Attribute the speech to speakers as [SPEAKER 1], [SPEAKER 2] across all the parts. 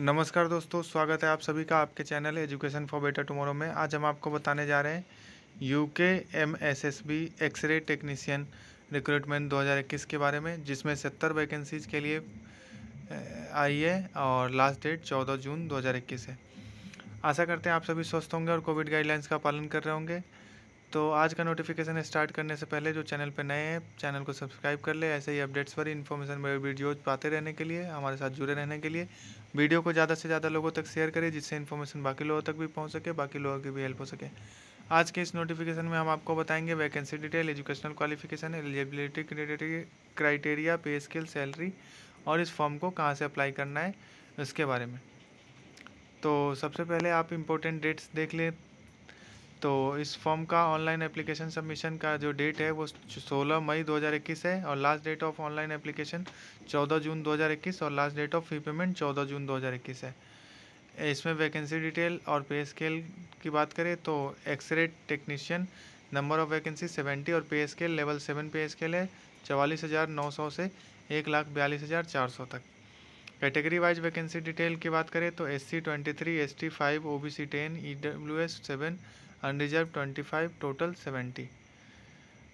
[SPEAKER 1] नमस्कार दोस्तों स्वागत है आप सभी का आपके channel education for better tomorrow में आज हम आपको बताने जा रहे हैं UK MSSB X-ray technician recruitment 2021 के बारे में जिसमें 70 वैकेंसीज के लिए आई है और लास्ट डेट 14 जून 2021 है आशा करते हैं आप सभी स्वस्थ होंगे और कोविड गाइडलाइंस का पालन कर रहे होंगे तो आज का नोटिफिकेशन स्टार्ट करने से पहले जो चैनल पर नए हैं चैनल को सब्सक्राइब कर ले ऐसे ही अपडेट्स पर इन्फॉर्मेशन वीडियोज पाते रहने के लिए हमारे साथ जुड़े रहने के लिए वीडियो को ज़्यादा से ज़्यादा लोगों तक शेयर करें जिससे इन्फॉर्मेशन बाकी लोगों तक भी पहुँच सके बाकी लोगों की भी हेल्प हो सके आज के इस नोटिफिकेशन में हम आपको बताएंगे vacancy detail educational qualification eligibility criteria pay scale salary और इस फॉर्म को कहाँ से अप्लाई करना है इसके बारे में तो सबसे पहले आप इम्पोर्टेंट डेट्स देख लें तो इस फॉर्म का ऑनलाइन एप्लीकेशन सबमिशन का जो डेट है वो 16 मई 2021 है और last date of online application 14 जून 2021 और last date of fee payment 14 जून 2021 है इसमें वैकेंसी डिटेल और पे स्केल की बात करें तो X-ray technician number of vacancy 70 और pay scale level seven pay scale है चवालीस हज़ार नौ सौ से एक लाख बयालीस हज़ार चार सौ तक कैटेगरी वाइज वैकेंसी डिटेल की बात करें तो S C twenty three S T five O B C ten E W S seven unreserved twenty five total seventy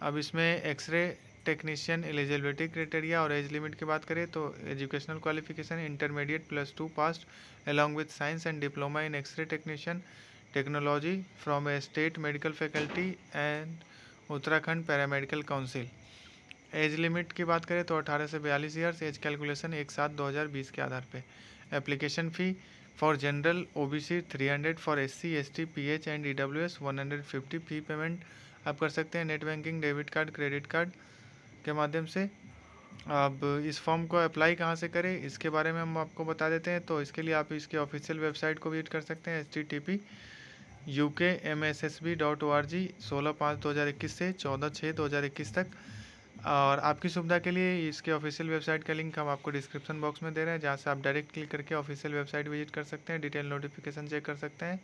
[SPEAKER 1] अब इसमें एक्सरे टेक्नीशियन एलिजिबिलिटी क्रिटेरिया और एज लिमिट की बात करें तो educational qualification intermediate plus two passed along with science and diploma in X-ray technician technology from a state medical faculty and Uttarakhand paramedical council age limit की बात करें तो 18 से बयालीस ईयर्स एज कैलकुलेशन एक सात दो हज़ार बीस के आधार पे application fee for general OBC 300 for SC ST PH and EWS 150 fee payment आप कर सकते हैं net banking debit card credit card के माध्यम से अब इस फॉर्म को अप्लाई कहाँ से करें इसके बारे में हम आपको बता देते हैं तो इसके लिए आप इसके ऑफिशियल वेबसाइट को विजिट कर सकते हैं H T T P U K M S S B dot O R G सोलह पाँच दो हज़ार इक्कीस से चौदह छः दो हज़ार इक्कीस तक और आपकी सुविधा के लिए इसके ऑफिशियल वेबसाइट का लिंक हम आपको डिस्क्रिप्शन बॉक्स में दे रहे हैं जहाँ से आप डायरेक्ट क्लिक करके ऑफिशियल वेबसाइट विजिट कर सकते हैं डिटेल नोटिफिकेशन चेक कर सकते हैं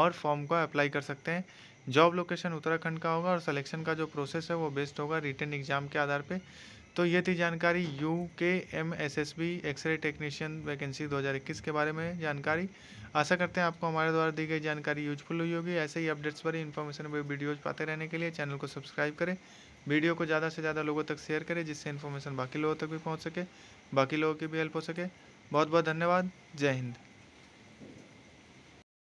[SPEAKER 1] और फॉर्म को अप्लाई कर सकते हैं जॉब लोकेशन उत्तराखंड का होगा और सिलेक्शन का जो प्रोसेस है वो बेस्ड होगा रिटर्न एग्ज़ाम के आधार पर तो ये थी जानकारी U K M S S B X-ray technician vacancy 2021 के बारे में जानकारी आशा करते हैं आपको हमारे द्वारा दी गई जानकारी यूजफुल हुई होगी ऐसे ही अपडेट्स पर इन्फॉर्मेशन वीडियोज पाते रहने के लिए चैनल को सब्सक्राइब करें वीडियो को ज़्यादा से ज़्यादा लोगों तक शेयर करें जिससे इन्फॉर्मेशन बाकी लोगों तक भी पहुँच सके बाकी लोगों की भी हेल्प हो सके बहुत बहुत धन्यवाद जय हिंद